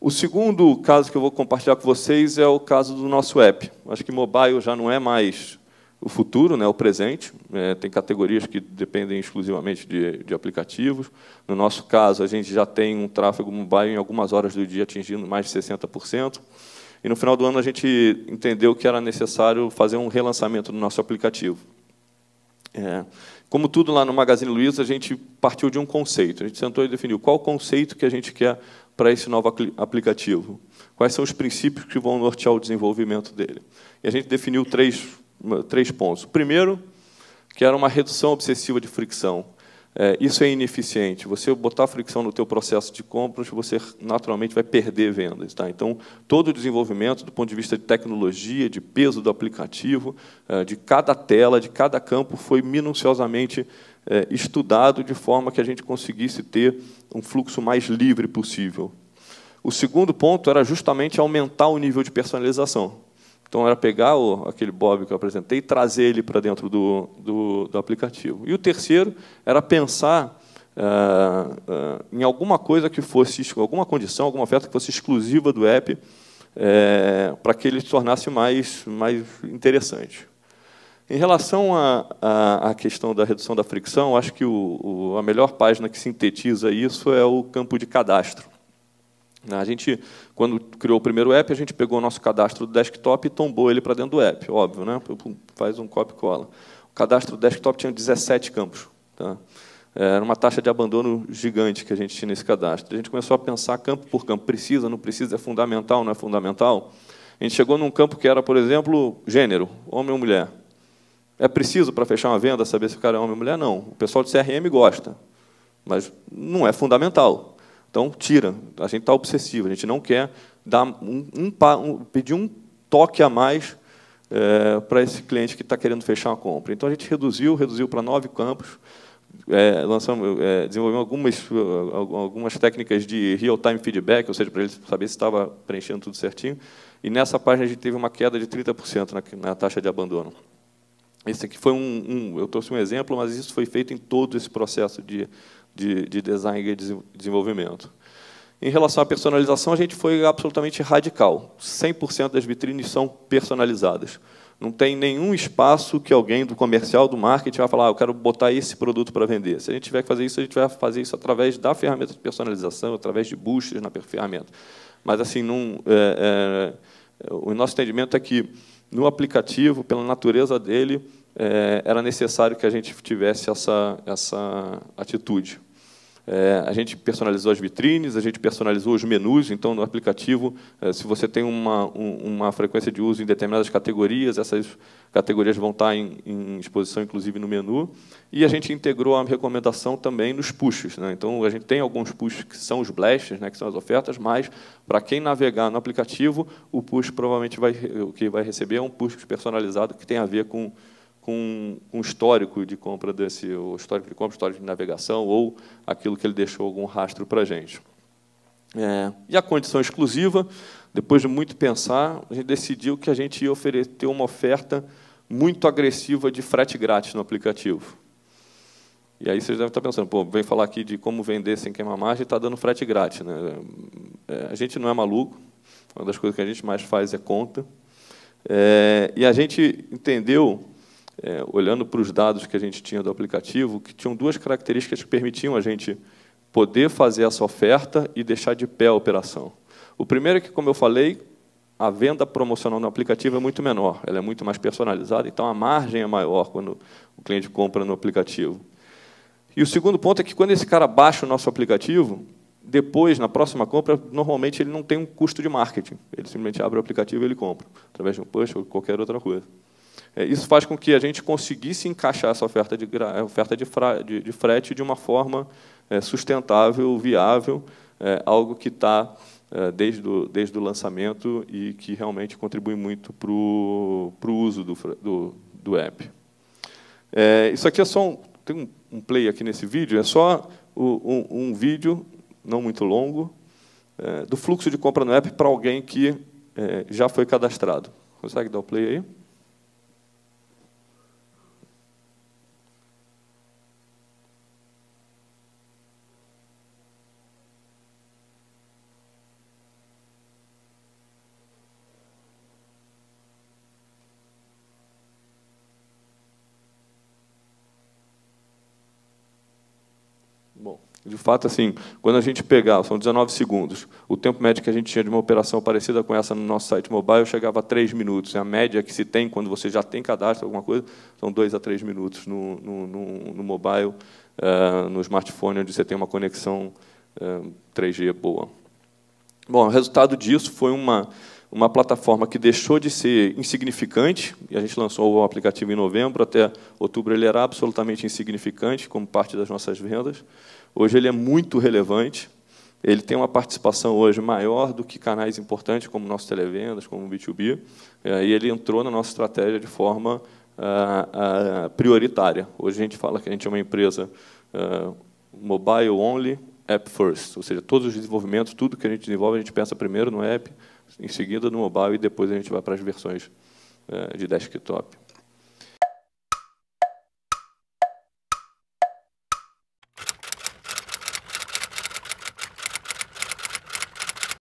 O segundo caso que eu vou compartilhar com vocês é o caso do nosso app. Acho que mobile já não é mais o futuro, né, o presente. É, tem categorias que dependem exclusivamente de, de, aplicativos. No nosso caso, a gente já tem um tráfego mobile em algumas horas do dia atingindo mais de 60%. E no final do ano a gente entendeu que era necessário fazer um relançamento do nosso aplicativo. É, como tudo lá no Magazine Luiza, a gente partiu de um conceito. A gente sentou e definiu qual conceito que a gente quer para esse novo aplicativo? Quais são os princípios que vão nortear o desenvolvimento dele? E a gente definiu três, três pontos. O primeiro, que era uma redução obsessiva de fricção. É, isso é ineficiente. Você botar fricção no teu processo de compras, você naturalmente vai perder vendas. Tá? Então, todo o desenvolvimento, do ponto de vista de tecnologia, de peso do aplicativo, é, de cada tela, de cada campo, foi minuciosamente é, estudado de forma que a gente conseguisse ter um fluxo mais livre possível. O segundo ponto era justamente aumentar o nível de personalização. Então, era pegar o, aquele Bob que eu apresentei e trazer ele para dentro do, do, do, aplicativo. E o terceiro era pensar eh, eh, em alguma coisa que fosse, alguma condição, alguma oferta que fosse exclusiva do app, eh, para que ele se tornasse mais, mais interessante. Em relação à questão da redução da fricção, acho que o, o, a melhor página que sintetiza isso é o campo de cadastro. Né? A gente, quando criou o primeiro app, a gente pegou o nosso cadastro do desktop e tombou ele para dentro do app, óbvio, né? faz um copy cola. O cadastro do desktop tinha 17 campos. Tá? É, era uma taxa de abandono gigante que a gente tinha nesse cadastro. A gente começou a pensar campo por campo, precisa, não precisa, é fundamental, não é fundamental. A gente chegou num campo que era, por exemplo, gênero, homem ou mulher. É preciso para fechar uma venda saber se o cara é homem ou mulher? Não. O pessoal de CRM gosta, mas não é fundamental. Então, tira. A gente está obsessivo, a gente não quer dar um, um, pedir um toque a mais é, eh, para esse cliente que está querendo fechar uma compra. Então, a gente reduziu, reduziu para nove campos, é, lançamos, é, desenvolvemos algumas, algumas técnicas de real-time feedback, ou seja, para ele saber se estava preenchendo tudo certinho. E nessa página a gente teve uma queda de 30% na, na taxa de abandono. Esse aqui foi um, um, eu trouxe um exemplo, mas isso foi feito em todo esse processo de de, de design e desenvolvimento. Em relação à personalização, a gente foi absolutamente radical. 100% das vitrines são personalizadas. Não tem nenhum espaço que alguém do comercial, do marketing, vai falar: ah, eu quero botar esse produto para vender. Se a gente tiver que fazer isso, a gente vai fazer isso através da ferramenta de personalização, através de buscas na ferramenta. Mas, assim, num, é, é, o nosso entendimento é que, no aplicativo, pela natureza dele, é, era necessário que a gente tivesse essa, essa atitude. É, a gente personalizou as vitrines, a gente personalizou os menus. Então, no aplicativo, é, se você tem uma, um, uma frequência de uso em determinadas categorias, essas categorias vão estar em, em, exposição, inclusive, no menu. E a gente integrou a recomendação também nos puxos. Né? Então, a gente tem alguns puxos que são os blasts, né, que são as ofertas, mas, para quem navegar no aplicativo, o push provavelmente vai, o que vai receber é um push personalizado que tem a ver com com um histórico de compra desse, ou histórico de compra, histórico de navegação, ou aquilo que ele deixou algum rastro para a gente. É, e a condição exclusiva, depois de muito pensar, a gente decidiu que a gente ia oferecer uma oferta muito agressiva de frete grátis no aplicativo. E aí vocês devem estar pensando, pô, vem falar aqui de como vender sem queimar margem e está dando frete grátis. Né? É, a gente não é maluco, uma das coisas que a gente mais faz é conta. É, e a gente entendeu é, olhando para os dados que a gente tinha do aplicativo, que tinham duas características que permitiam a gente poder fazer essa oferta e deixar de pé a operação. O primeiro é que, como eu falei, a venda promocional no aplicativo é muito menor, ela é muito mais personalizada, então a margem é maior quando o cliente compra no aplicativo. E o segundo ponto é que quando esse cara baixa o nosso aplicativo, depois, na próxima compra, normalmente ele não tem um custo de marketing. Ele simplesmente abre o aplicativo e ele compra, através de um push ou qualquer outra coisa. É, isso faz com que a gente conseguisse encaixar essa oferta de, oferta de, de, de frete de uma forma é, sustentável, viável, é, algo que está desde o, desde o lançamento e que realmente contribui muito para o uso do, do, do app. É, isso aqui é só um, tem um, um, play aqui nesse vídeo, é só o, um, um, vídeo, não muito longo, é, do fluxo de compra no app para alguém que é, já foi cadastrado. Consegue dar o play aí? De fato, assim, quando a gente pegar, são 19 segundos, o tempo médio que a gente tinha de uma operação parecida com essa no nosso site mobile chegava a 3 minutos. A média que se tem quando você já tem cadastro, alguma coisa, são 2 a 3 minutos no, no, no, no mobile, eh, no smartphone, onde você tem uma conexão 3G eh, boa. Bom, o resultado disso foi uma uma plataforma que deixou de ser insignificante, e a gente lançou o aplicativo em novembro, até outubro ele era absolutamente insignificante, como parte das nossas vendas. Hoje ele é muito relevante, ele tem uma participação hoje maior do que canais importantes como nosso televendas, como o B2B, e ele entrou na nossa estratégia de forma ah, ah, prioritária. Hoje a gente fala que a gente é uma empresa ah, mobile only, app first, ou seja, todos os desenvolvimentos, tudo que a gente desenvolve, a gente pensa primeiro no app, em seguida no mobile e depois a gente vai para as versões eh, de desktop.